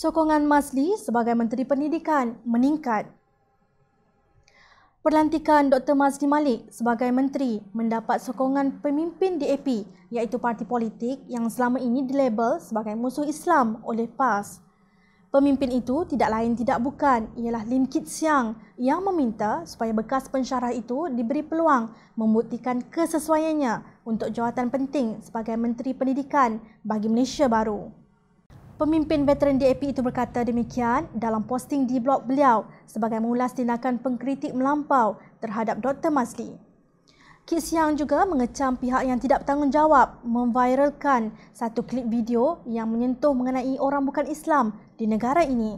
sokongan Masli sebagai Menteri Pendidikan meningkat. Perlantikan Dr. Masli Malik sebagai Menteri mendapat sokongan pemimpin DAP iaitu parti politik yang selama ini dilabel sebagai musuh Islam oleh PAS. Pemimpin itu tidak lain tidak bukan ialah Lim Kit Siang yang meminta supaya bekas pensyarah itu diberi peluang membuktikan kesesuaiannya untuk jawatan penting sebagai Menteri Pendidikan bagi Malaysia baru. Pemimpin veteran DAP itu berkata demikian dalam posting di blog beliau sebagai mengulas tindakan pengkritik melampau terhadap Dr. Masli. Kit Siang juga mengecam pihak yang tidak bertanggungjawab memviralkan satu klip video yang menyentuh mengenai orang bukan Islam di negara ini.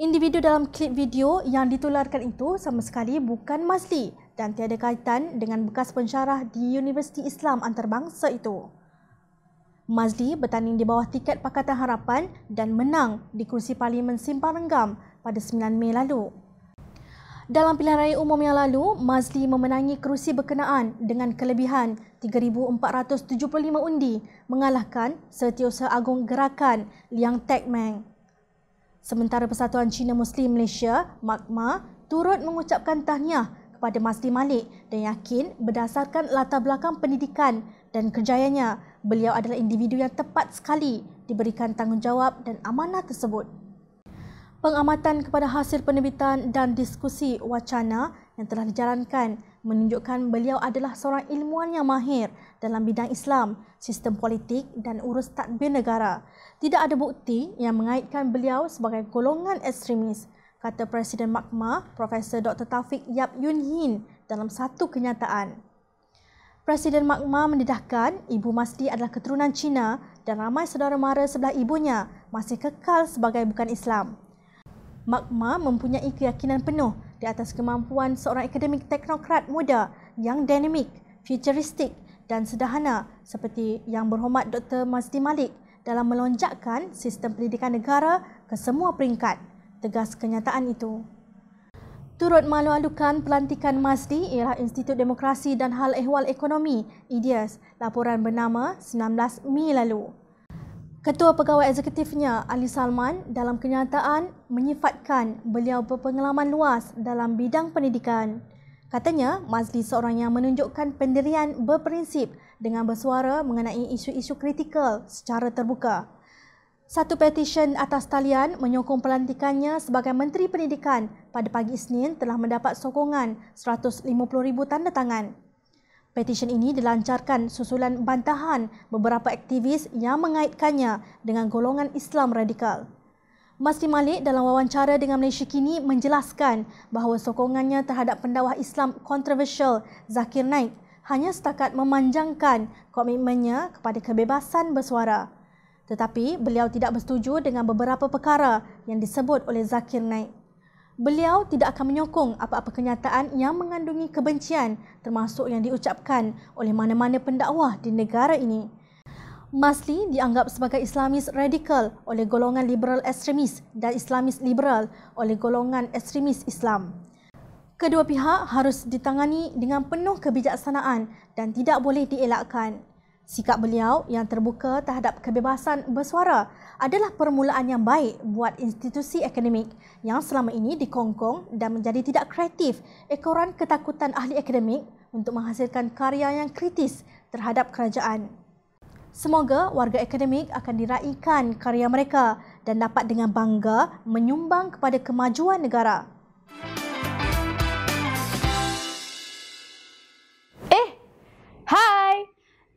Individu dalam klip video yang ditularkan itu sama sekali bukan Masli dan tiada kaitan dengan bekas pensyarah di Universiti Islam Antarabangsa itu. Mazli bertanding di bawah tiket Pakatan Harapan dan menang di kursi Parlimen Simpang Renggam pada 9 Mei lalu. Dalam pilihan raya umum yang lalu, Mazli memenangi kerusi berkenaan dengan kelebihan 3,475 undi mengalahkan Setiausaha Agung Gerakan Liang Teck Meng. Sementara Persatuan Cina Muslim Malaysia, Magma, turut mengucapkan tahniah kepada Mazli Malik dan yakin berdasarkan latar belakang pendidikan dan kerjayanya beliau adalah individu yang tepat sekali diberikan tanggungjawab dan amanah tersebut. Pengamatan kepada hasil penerbitan dan diskusi wacana yang telah dijalankan menunjukkan beliau adalah seorang ilmuwan yang mahir dalam bidang Islam, sistem politik dan urus tadbir negara. Tidak ada bukti yang mengaitkan beliau sebagai golongan ekstremis, kata Presiden Makmah Prof. Dr. Taufik Yap Yun Hin dalam satu kenyataan. Presiden Mak Ma mendedahkan ibu Masdi adalah keturunan Cina dan ramai saudara mara sebelah ibunya masih kekal sebagai bukan Islam. Mak Ma mempunyai keyakinan penuh di atas kemampuan seorang akademik teknokrat muda yang dinamik, futuristik dan sederhana seperti yang berhormat Dr. Masdi Malik dalam melonjakkan sistem pendidikan negara ke semua peringkat. Tegas kenyataan itu. Turut melalukan pelantikan Masdi ialah Institut Demokrasi dan Hal Ehwal Ekonomi, (IDEAS) e laporan bernama 19 Mei lalu. Ketua Pegawai Eksekutifnya, Ali Salman, dalam kenyataan menyifatkan beliau berpengalaman luas dalam bidang pendidikan. Katanya, Masdi seorang yang menunjukkan pendirian berprinsip dengan bersuara mengenai isu-isu kritikal secara terbuka. Satu petisyen atas talian menyokong pelantikannya sebagai Menteri Pendidikan pada pagi Isnin telah mendapat sokongan 150,000 tanda tangan. Petisyen ini dilancarkan susulan bantahan beberapa aktivis yang mengaitkannya dengan golongan Islam radikal. Masri Malik dalam wawancara dengan Malaysia Kini menjelaskan bahawa sokongannya terhadap pendakwah Islam kontroversial Zakir Naik hanya setakat memanjangkan komitmennya kepada kebebasan bersuara. Tetapi beliau tidak bersetuju dengan beberapa perkara yang disebut oleh Zakir Naik. Beliau tidak akan menyokong apa-apa kenyataan yang mengandungi kebencian termasuk yang diucapkan oleh mana-mana pendakwah di negara ini. Masli dianggap sebagai Islamis radikal oleh golongan liberal ekstremis dan Islamis liberal oleh golongan ekstremis Islam. Kedua pihak harus ditangani dengan penuh kebijaksanaan dan tidak boleh dielakkan. Sikap beliau yang terbuka terhadap kebebasan bersuara adalah permulaan yang baik buat institusi akademik yang selama ini dikongkong dan menjadi tidak kreatif ekoran ketakutan ahli akademik untuk menghasilkan karya yang kritis terhadap kerajaan. Semoga warga akademik akan diraikan karya mereka dan dapat dengan bangga menyumbang kepada kemajuan negara.